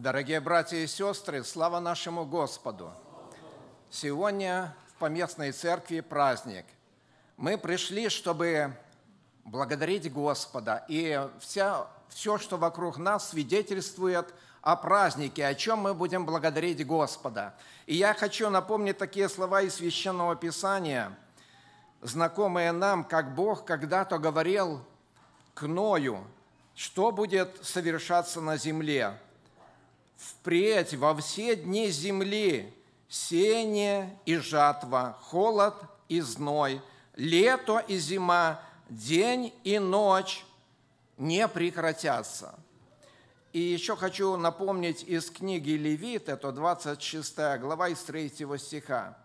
Дорогие братья и сестры, слава нашему Господу! Сегодня в поместной церкви праздник. Мы пришли, чтобы благодарить Господа. И вся, все, что вокруг нас, свидетельствует о празднике, о чем мы будем благодарить Господа. И я хочу напомнить такие слова из Священного Писания, знакомые нам, как Бог когда-то говорил к Ною, что будет совершаться на земле – впредь во все дни земли сеяние и жатва, холод и зной, лето и зима, день и ночь не прекратятся. И еще хочу напомнить из книги Левит, это 26 глава из 3 стиха.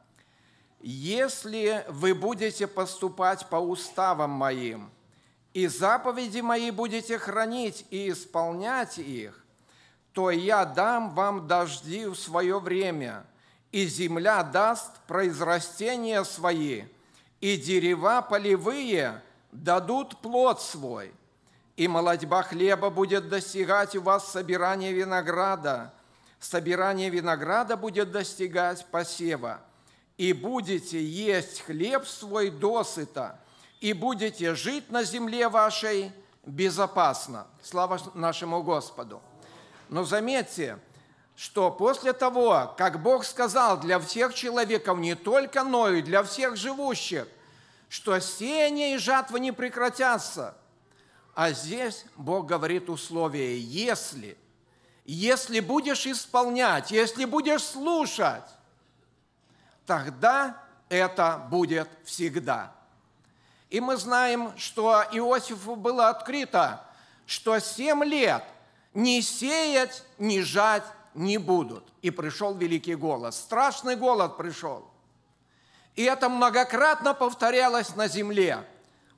«Если вы будете поступать по уставам моим, и заповеди мои будете хранить и исполнять их, то я дам вам дожди в свое время, и земля даст произрастения свои, и дерева полевые дадут плод свой, и молодьба хлеба будет достигать у вас собирания винограда, собирание винограда будет достигать посева, и будете есть хлеб свой досыта, и будете жить на земле вашей безопасно. Слава нашему Господу! Но заметьте, что после того, как Бог сказал для всех человеков, не только Ною, для всех живущих, что сеяние и жатва не прекратятся, а здесь Бог говорит условие «если». Если будешь исполнять, если будешь слушать, тогда это будет всегда. И мы знаем, что Иосифу было открыто, что семь лет – не сеять, не жать не будут. И пришел великий голод. Страшный голод пришел. И это многократно повторялось на земле.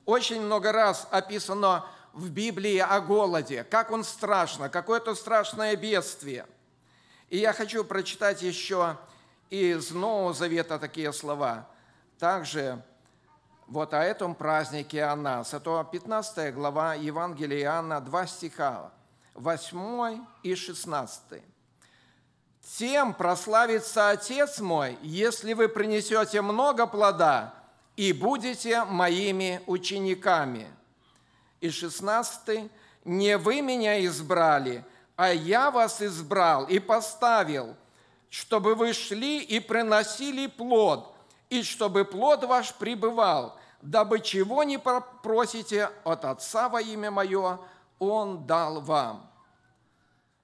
Очень много раз описано в Библии о голоде, как он страшно, какое-то страшное бедствие. И я хочу прочитать еще из Нового Завета такие слова. Также вот о этом празднике Анас. Это 15 глава Евангелия Иоанна, 2 стиха. 8 и 16. «Тем прославится Отец мой, если вы принесете много плода и будете моими учениками». И 16. «Не вы меня избрали, а я вас избрал и поставил, чтобы вы шли и приносили плод, и чтобы плод ваш пребывал, дабы чего не просите от Отца во имя Мое, он дал вам.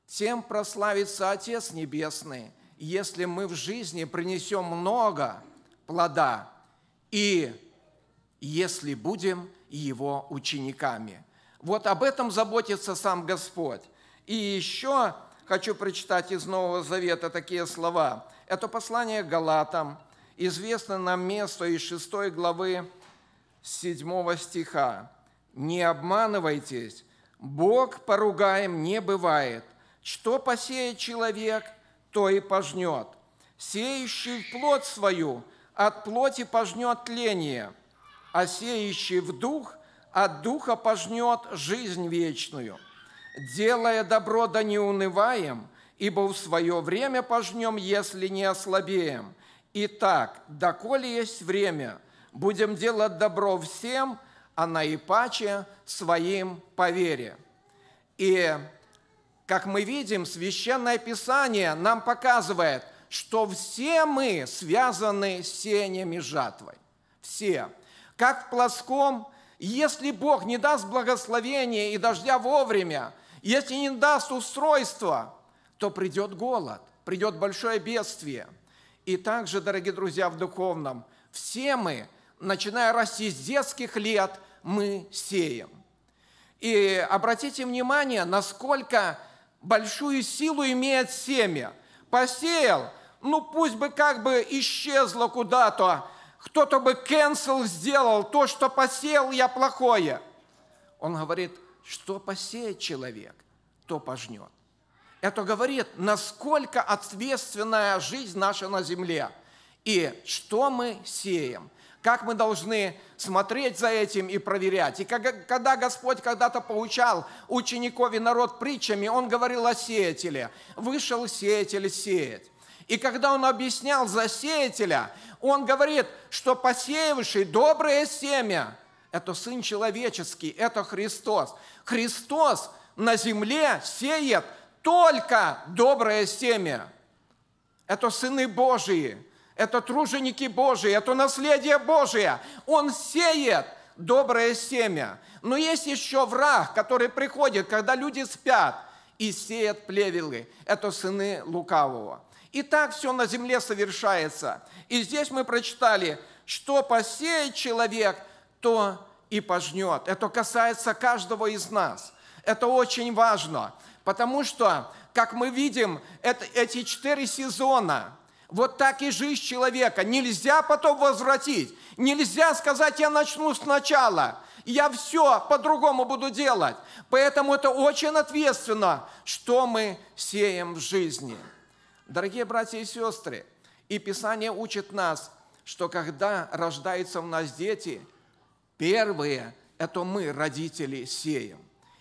Тем прославится Отец Небесный, если мы в жизни принесем много плода и если будем Его учениками. Вот об этом заботится сам Господь. И еще хочу прочитать из Нового Завета такие слова. Это послание Галатам, известно нам место из 6 главы 7 стиха. «Не обманывайтесь, Бог поругаем не бывает. Что посеет человек, то и пожнет. Сеющий в плоть свою от плоти пожнет тление, а сеющий в дух от духа пожнет жизнь вечную. Делая добро, да не унываем, ибо в свое время пожнем, если не ослабеем. Итак, доколе есть время, будем делать добро всем – а наипаче своим по вере. И, как мы видим, Священное Писание нам показывает, что все мы связаны сенями жатвой. Все. Как в плоском, если Бог не даст благословения и дождя вовремя, если не даст устройства, то придет голод, придет большое бедствие. И также, дорогие друзья, в духовном, все мы начиная расти с детских лет, мы сеем. И обратите внимание, насколько большую силу имеет семя. Посеял, ну пусть бы как бы исчезло куда-то, кто-то бы cancel сделал, то, что посеял я плохое. Он говорит, что посеет человек, то пожнет. Это говорит, насколько ответственная жизнь наша на земле и что мы сеем – как мы должны смотреть за этим и проверять. И когда Господь когда-то получал учеников и народ притчами, Он говорил о сеятеле. Вышел сеятель сеять. И когда он объяснял за сеятеля, он говорит, что посеявший доброе семя – это Сын Человеческий, это Христос. Христос на земле сеет только доброе семя. Это сыны Божии – это труженики Божии, это наследие Божие. Он сеет доброе семя. Но есть еще враг, который приходит, когда люди спят, и сеет плевелы. Это сыны лукавого. И так все на земле совершается. И здесь мы прочитали, что посеет человек, то и пожнет. Это касается каждого из нас. Это очень важно, потому что, как мы видим, это, эти четыре сезона – вот так и жизнь человека. Нельзя потом возвратить. Нельзя сказать, я начну сначала. Я все по-другому буду делать. Поэтому это очень ответственно, что мы сеем в жизни. Дорогие братья и сестры, и Писание учит нас, что когда рождаются в нас дети, первые – это мы, родители, сеем.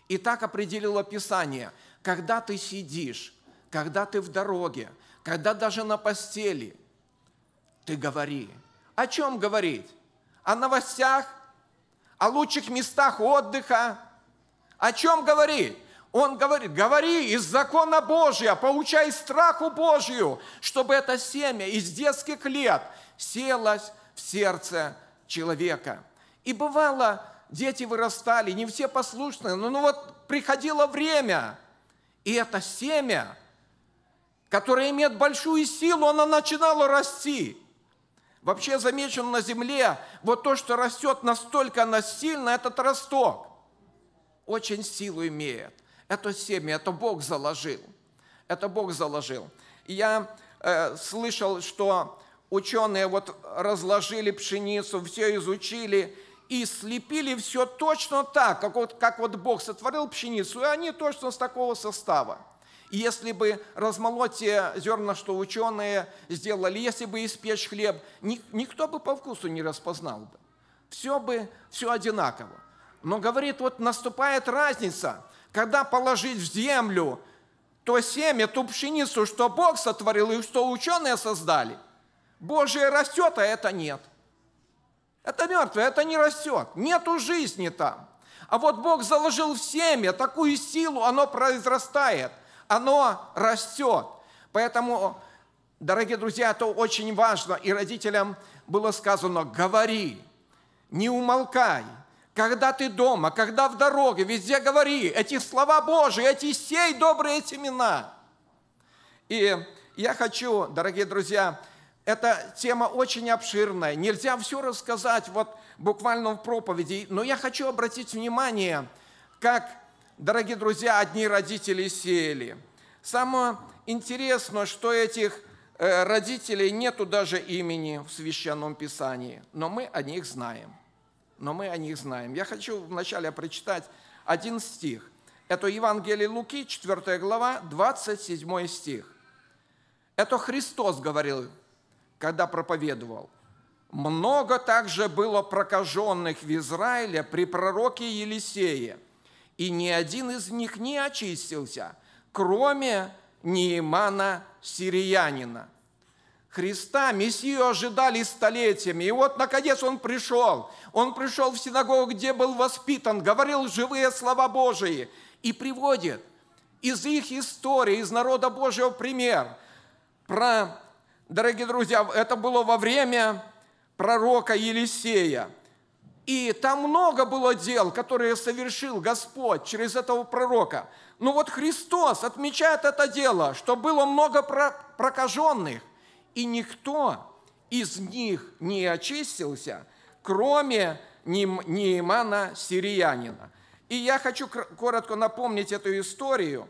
И так определило Писание. Когда ты сидишь, когда ты в дороге, когда даже на постели ты говори. О чем говорить? О новостях, о лучших местах отдыха. О чем говорить? Он говорит, говори из закона Божия, получай страху Божию, чтобы это семя из детских лет селось в сердце человека. И бывало, дети вырастали, не все послушные, но ну, вот приходило время, и это семя – которая имеет большую силу, она начинала расти. Вообще замечено на земле, вот то, что растет настолько она сильно, этот росток очень силу имеет. Это семя, это Бог заложил. Это Бог заложил. я э, слышал, что ученые вот разложили пшеницу, все изучили и слепили все точно так, как вот, как вот Бог сотворил пшеницу, и они точно с такого состава. И если бы размолоть те зерна, что ученые сделали, если бы испечь хлеб, никто бы по вкусу не распознал бы. Все бы, все одинаково. Но, говорит, вот наступает разница, когда положить в землю то семя, ту пшеницу, что Бог сотворил и что ученые создали. Божие растет, а это нет. Это мертвое, это не растет. Нету жизни там. А вот Бог заложил в семя такую силу, оно произрастает оно растет. Поэтому, дорогие друзья, это очень важно. И родителям было сказано, говори, не умолкай. Когда ты дома, когда в дороге, везде говори эти слова Божии, эти сей добрые семена. И я хочу, дорогие друзья, эта тема очень обширная. Нельзя все рассказать вот буквально в проповеди, но я хочу обратить внимание, как Дорогие друзья, одни родители сеяли. Самое интересное, что этих э, родителей нету даже имени в Священном Писании, но мы о них знаем. Но мы о них знаем. Я хочу вначале прочитать один стих. Это Евангелие Луки, 4 глава, 27 стих. Это Христос говорил, когда проповедовал. «Много также было прокаженных в Израиле при пророке Елисея» и ни один из них не очистился, кроме Неимана Сириянина. Христа, Мессию ожидали столетиями. И вот, наконец, Он пришел. Он пришел в синагогу, где был воспитан, говорил живые слова Божии и приводит из их истории, из народа Божьего пример. Про, дорогие друзья, это было во время пророка Елисея – и там много было дел, которые совершил Господь через этого пророка. Но ну вот Христос отмечает это дело, что было много прокаженных, и никто из них не очистился, кроме Неймана Сириянина. И я хочу коротко напомнить эту историю.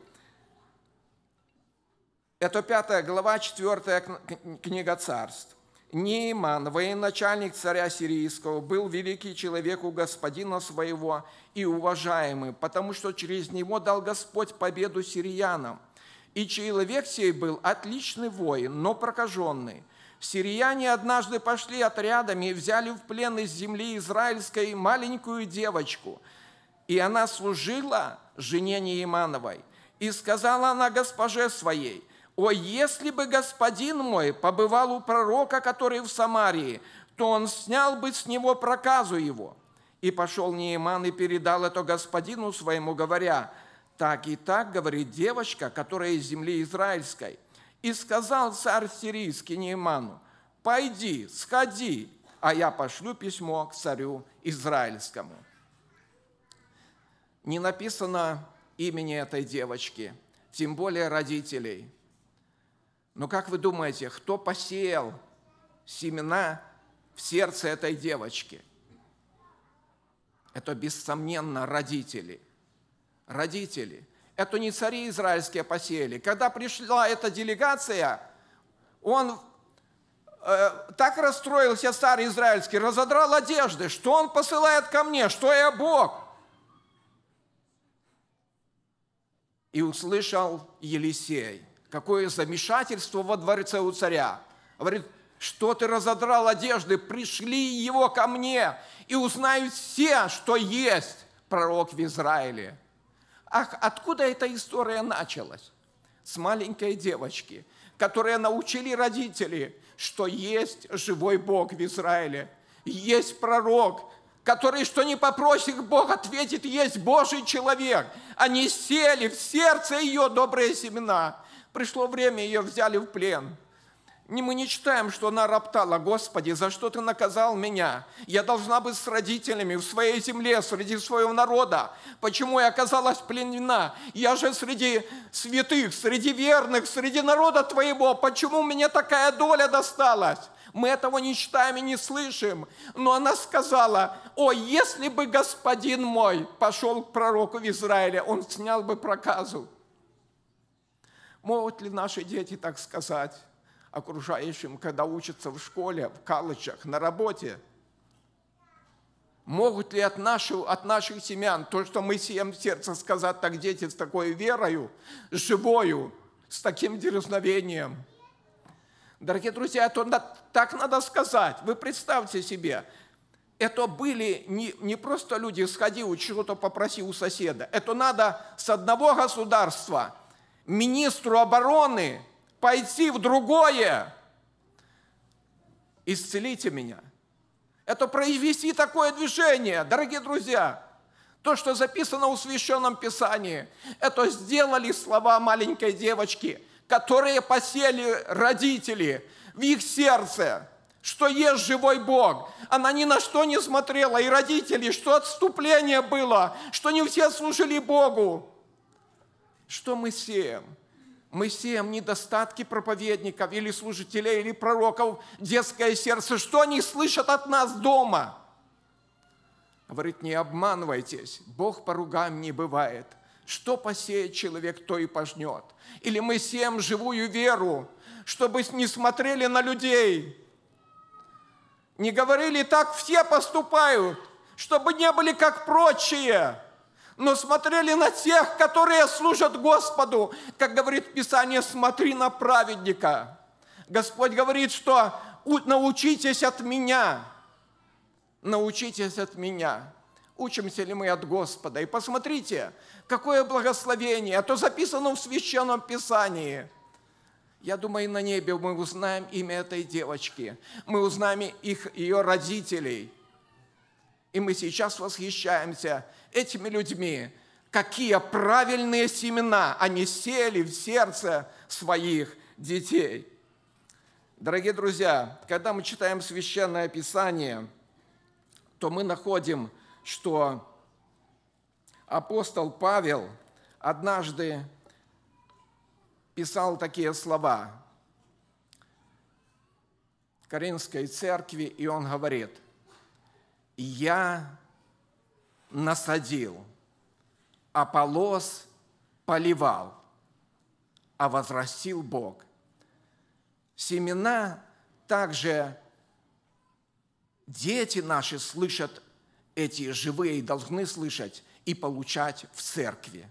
Это пятая глава, четвертая книга царств. Нейман, военачальник царя сирийского, был великий человек у господина своего и уважаемый, потому что через него дал Господь победу сириянам. И человек сей был отличный воин, но прокаженный. Сирияне однажды пошли отрядами и взяли в плен из земли израильской маленькую девочку, и она служила жене Неймановой. И сказала она госпоже своей, «О, если бы господин мой побывал у пророка, который в Самарии, то он снял бы с него проказу его». И пошел Неиман и передал это господину своему, говоря, «Так и так, — говорит девочка, которая из земли израильской». И сказал царь сирийский Неиману, «Пойди, сходи, а я пошлю письмо к царю израильскому». Не написано имени этой девочки, тем более родителей – но как вы думаете, кто посеял семена в сердце этой девочки? Это, бессомненно, родители. Родители. Это не цари израильские посеяли. Когда пришла эта делегация, он э, так расстроился царь израильский, разодрал одежды, что он посылает ко мне, что я Бог. И услышал Елисей – какое замешательство во дворце у царя. Говорит, что ты разодрал одежды, пришли его ко мне, и узнают все, что есть пророк в Израиле. Ах, откуда эта история началась? С маленькой девочки, которая научили родители, что есть живой Бог в Израиле, есть пророк, который, что не попросит, Бог ответит, есть Божий человек. Они сели в сердце ее добрые семена – Пришло время, ее взяли в плен. Не мы не читаем, что она роптала, «Господи, за что ты наказал меня? Я должна быть с родителями в своей земле, среди своего народа. Почему я оказалась пленена? Я же среди святых, среди верных, среди народа твоего. Почему мне такая доля досталась?» Мы этого не читаем и не слышим. Но она сказала, о, если бы господин мой пошел к пророку в Израиле, он снял бы проказу. Могут ли наши дети так сказать окружающим, когда учатся в школе, в колледжах, на работе? Могут ли от наших, от наших семян, то, что мы сеем в сердце, сказать так дети с такой верою, живою, с таким дерзновением? Дорогие друзья, это так надо сказать. Вы представьте себе, это были не, не просто люди, сходи, чего-то попроси у соседа. Это надо с одного государства – министру обороны пойти в другое. Исцелите меня. Это произвести такое движение, дорогие друзья. То, что записано в Священном Писании, это сделали слова маленькой девочки, которые посели родители в их сердце, что есть живой Бог. Она ни на что не смотрела, и родители, что отступление было, что не все служили Богу. Что мы сеем? Мы сеем недостатки проповедников или служителей, или пророков, детское сердце. Что они слышат от нас дома? Говорит, не обманывайтесь, Бог по ругам не бывает. Что посеет человек, то и пожнет. Или мы сеем живую веру, чтобы не смотрели на людей, не говорили, так все поступают, чтобы не были как прочие – но смотрели на тех, которые служат Господу. Как говорит Писание, смотри на праведника. Господь говорит, что научитесь от меня. Научитесь от меня. Учимся ли мы от Господа? И посмотрите, какое благословение, Это а записано в Священном Писании – я думаю, на небе мы узнаем имя этой девочки. Мы узнаем их, ее родителей. И мы сейчас восхищаемся этими людьми, какие правильные семена они сели в сердце своих детей. Дорогие друзья, когда мы читаем священное писание, то мы находим, что апостол Павел однажды писал такие слова Коринфской церкви, и он говорит, «Я насадил, а полос поливал, а возрастил Бог. Семена также дети наши слышат эти живые и должны слышать и получать в церкви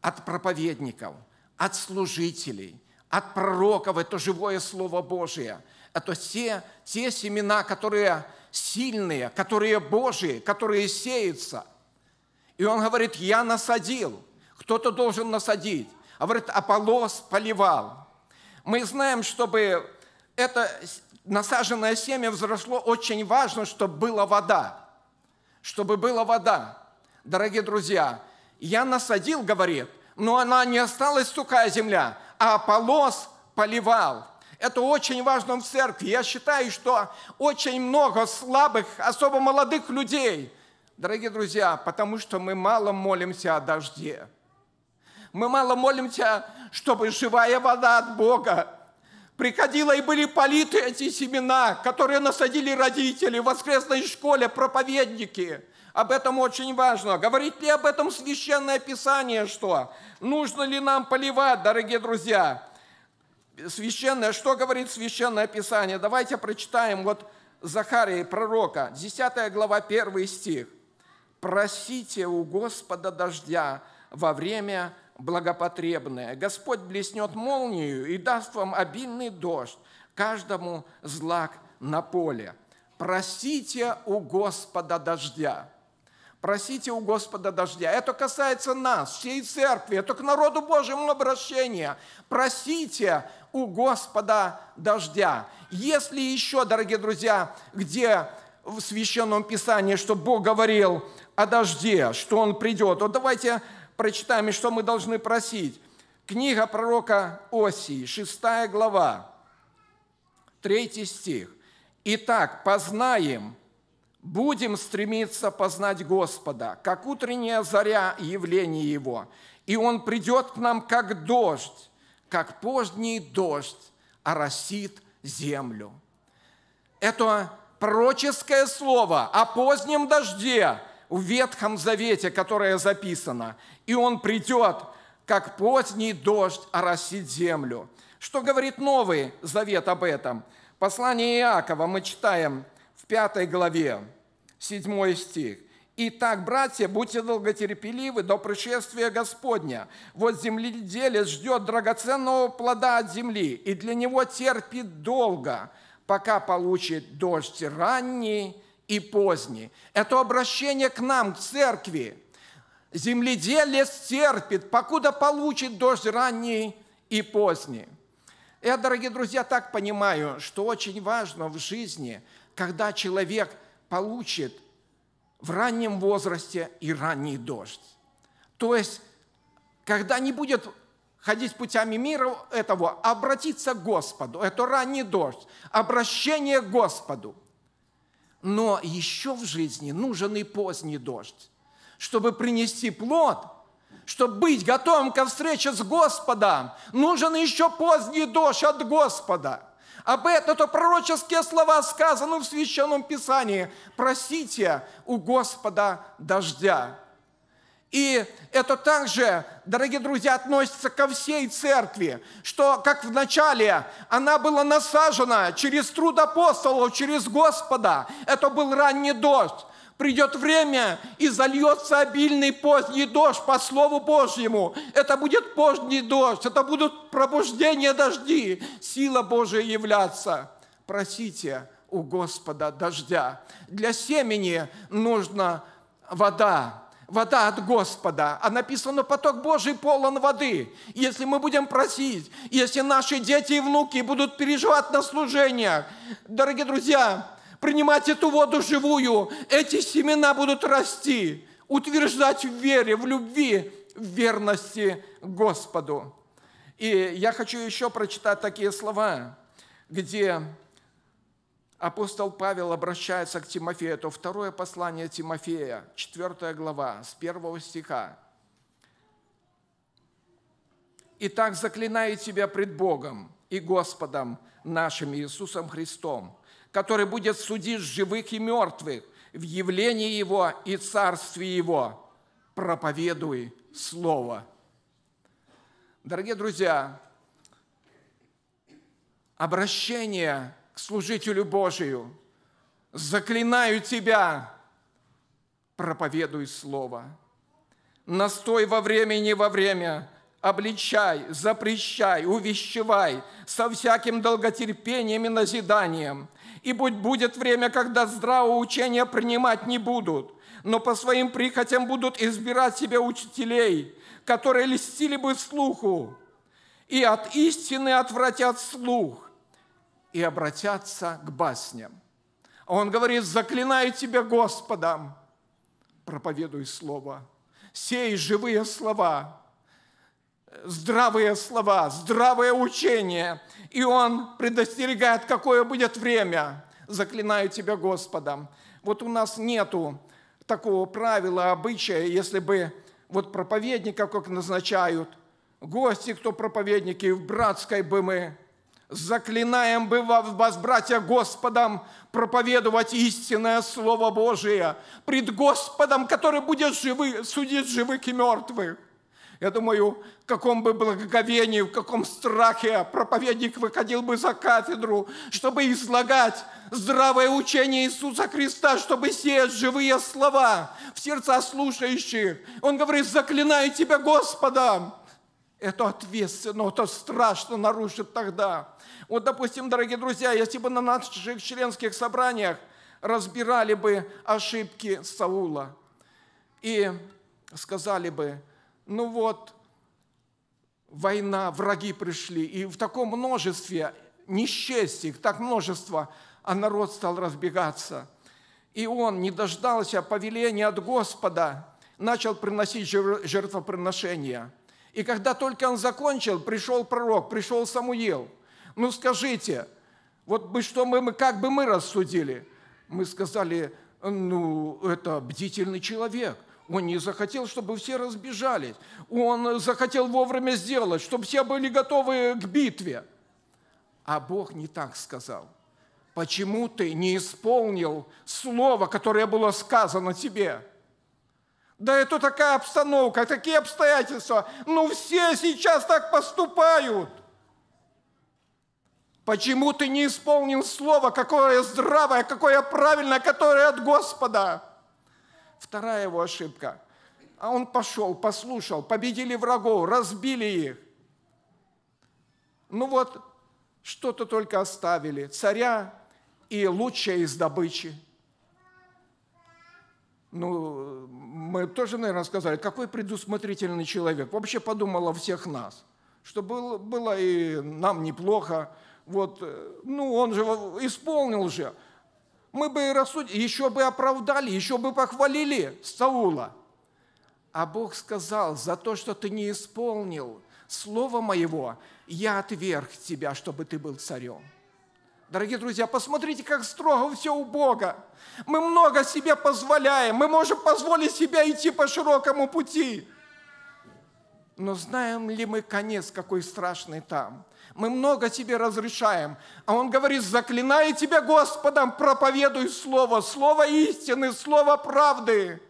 от проповедников, от служителей – от пророков, это живое Слово Божие. Это все те семена, которые сильные, которые Божьи, которые сеются. И он говорит, я насадил, кто-то должен насадить. А говорит, Аполос поливал. Мы знаем, чтобы это насаженное семя взросло, очень важно, чтобы была вода. Чтобы была вода. Дорогие друзья, я насадил, говорит, но она не осталась сухая земля, а Аполос поливал. Это очень важно в церкви. Я считаю, что очень много слабых, особо молодых людей, дорогие друзья, потому что мы мало молимся о дожде. Мы мало молимся, чтобы живая вода от Бога приходила и были политы эти семена, которые насадили родители в воскресной школе, проповедники – об этом очень важно. Говорит ли об этом Священное Писание, что? Нужно ли нам поливать, дорогие друзья? Священное, что говорит Священное Писание? Давайте прочитаем вот Захарии, пророка, 10 глава, 1 стих. «Просите у Господа дождя во время благопотребное. Господь блеснет молнию и даст вам обильный дождь, каждому злак на поле. Просите у Господа дождя. Просите у Господа дождя. Это касается нас, всей церкви. Это к народу Божьему обращение. Просите у Господа дождя. Если еще, дорогие друзья, где в Священном Писании, что Бог говорил о дожде, что Он придет. Вот давайте прочитаем, что мы должны просить. Книга пророка Осии, 6 глава, 3 стих. «Итак, познаем, Будем стремиться познать Господа, как утренняя заря явление Его. И Он придет к нам, как дождь, как поздний дождь оросит землю. Это пророческое слово о позднем дожде в Ветхом Завете, которое записано. И он придет, как поздний дождь оросит землю. Что говорит Новый Завет об этом? Послание Иакова мы читаем в пятой главе седьмой стих. Итак, братья, будьте долготерпеливы до пришествия Господня. Вот земледелец ждет драгоценного плода от земли, и для него терпит долго, пока получит дождь ранний и поздний. Это обращение к нам, к церкви. Земледелец терпит, покуда получит дождь ранний и поздний. Я, дорогие друзья, так понимаю, что очень важно в жизни, когда человек – получит в раннем возрасте и ранний дождь. То есть, когда не будет ходить путями мира этого, обратиться к Господу. Это ранний дождь, обращение к Господу. Но еще в жизни нужен и поздний дождь, чтобы принести плод, чтобы быть готовым ко встрече с Господом, нужен еще поздний дождь от Господа – об этом это пророческие слова сказаны в Священном Писании. Просите у Господа дождя. И это также, дорогие друзья, относится ко всей церкви, что, как в начале, она была насажена через труд апостолов, через Господа. Это был ранний дождь. Придет время, и зальется обильный поздний дождь по Слову Божьему. Это будет поздний дождь, это будут пробуждения дожди, сила Божия являться. Просите у Господа дождя. Для семени нужна вода, вода от Господа, а написано «поток Божий полон воды». Если мы будем просить, если наши дети и внуки будут переживать на служениях, дорогие друзья, принимать эту воду живую. Эти семена будут расти, утверждать в вере, в любви, в верности Господу. И я хочу еще прочитать такие слова, где апостол Павел обращается к Тимофею. Это второе послание Тимофея, 4 глава, с 1 стиха. «Итак, заклинаю тебя пред Богом и Господом нашим Иисусом Христом, который будет судить живых и мертвых в явлении Его и Царстве Его. Проповедуй Слово. Дорогие друзья, обращение к служителю Божию. Заклинаю тебя, проповедуй Слово. Настой во время и не во время, обличай, запрещай, увещевай со всяким долготерпением и назиданием, и будет время, когда здравого учения принимать не будут, но по своим прихотям будут избирать себе учителей, которые листили бы слуху, и от истины отвратят слух, и обратятся к басням. А Он говорит, заклинаю тебя Господом, проповедуй слово, сей живые слова, здравые слова, здравое учение. И он предостерегает, какое будет время. Заклинаю тебя Господом. Вот у нас нету такого правила, обычая, если бы вот проповедника, как назначают, гости, кто проповедники, в братской бы мы, заклинаем бы вас, братья, Господом, проповедовать истинное Слово Божие пред Господом, который будет живы, судить живых и мертвых. Я думаю, в каком бы благоговении, в каком страхе проповедник выходил бы за кафедру, чтобы излагать здравое учение Иисуса Христа, чтобы сеять живые слова в сердца слушающих. Он говорит, заклинаю тебя Господом. Это ответственно, ну, это страшно нарушит тогда. Вот, допустим, дорогие друзья, если бы на наших членских собраниях разбирали бы ошибки Саула и сказали бы, ну вот, война, враги пришли, и в таком множестве, не так множество, а народ стал разбегаться. И он не дождался повеления от Господа, начал приносить жертвоприношения. И когда только он закончил, пришел пророк, пришел Самуил. Ну скажите, вот бы что мы, мы как бы мы рассудили? Мы сказали, ну, это бдительный человек. Он не захотел, чтобы все разбежались. Он захотел вовремя сделать, чтобы все были готовы к битве. А Бог не так сказал. Почему ты не исполнил слово, которое было сказано тебе? Да это такая обстановка, такие обстоятельства. Ну все сейчас так поступают. Почему ты не исполнил слово, какое здравое, какое правильное, которое от Господа? Вторая его ошибка. А он пошел, послушал, победили врагов, разбили их. Ну вот, что-то только оставили. Царя и лучшее из добычи. Ну, мы тоже, наверное, сказали, какой предусмотрительный человек. Вообще подумал о всех нас, что было, было и нам неплохо. Вот, э, ну, он же исполнил же мы бы рассудили, еще бы оправдали, еще бы похвалили Саула. А Бог сказал, за то, что ты не исполнил слово моего, я отверг тебя, чтобы ты был царем. Дорогие друзья, посмотрите, как строго все у Бога. Мы много себе позволяем, мы можем позволить себе идти по широкому пути но знаем ли мы конец, какой страшный там? Мы много тебе разрешаем. А он говорит, заклинай тебя Господом, проповедуй слово, слово истины, слово правды.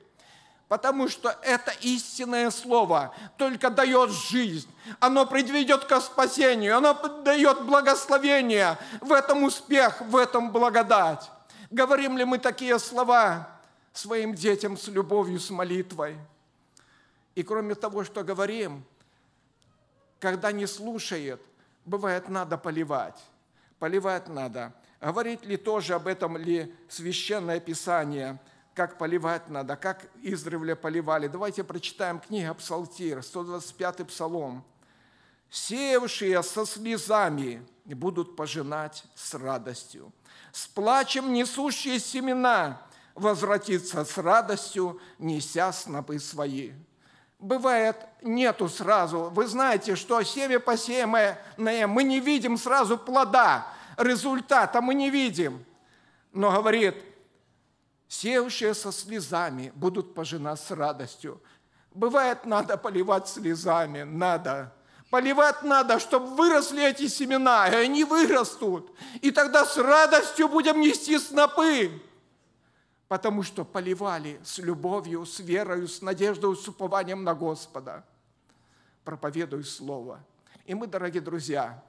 Потому что это истинное слово только дает жизнь. Оно предведет к спасению, оно дает благословение. В этом успех, в этом благодать. Говорим ли мы такие слова своим детям с любовью, с молитвой? И кроме того, что говорим, когда не слушает, бывает надо поливать. Поливать надо. Говорит ли тоже об этом ли Священное Писание, как поливать надо, как издревле поливали. Давайте прочитаем книгу Псалтир, 125 Псалом. «Сеявшие со слезами будут пожинать с радостью. С плачем несущие семена возвратится с радостью, неся снопы свои» бывает, нету сразу. Вы знаете, что семя посеянное, мы не видим сразу плода, результата мы не видим. Но говорит, сеющие со слезами будут пожена с радостью. Бывает, надо поливать слезами, надо. Поливать надо, чтобы выросли эти семена, и они вырастут. И тогда с радостью будем нести снопы потому что поливали с любовью, с верою, с надеждой, с упованием на Господа. Проповедуй Слово. И мы, дорогие друзья,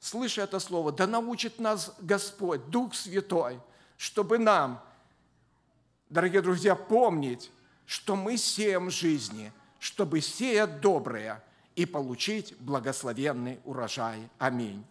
слыша это Слово, да научит нас Господь, Дух Святой, чтобы нам, дорогие друзья, помнить, что мы сеем жизни, чтобы сеять доброе и получить благословенный урожай. Аминь.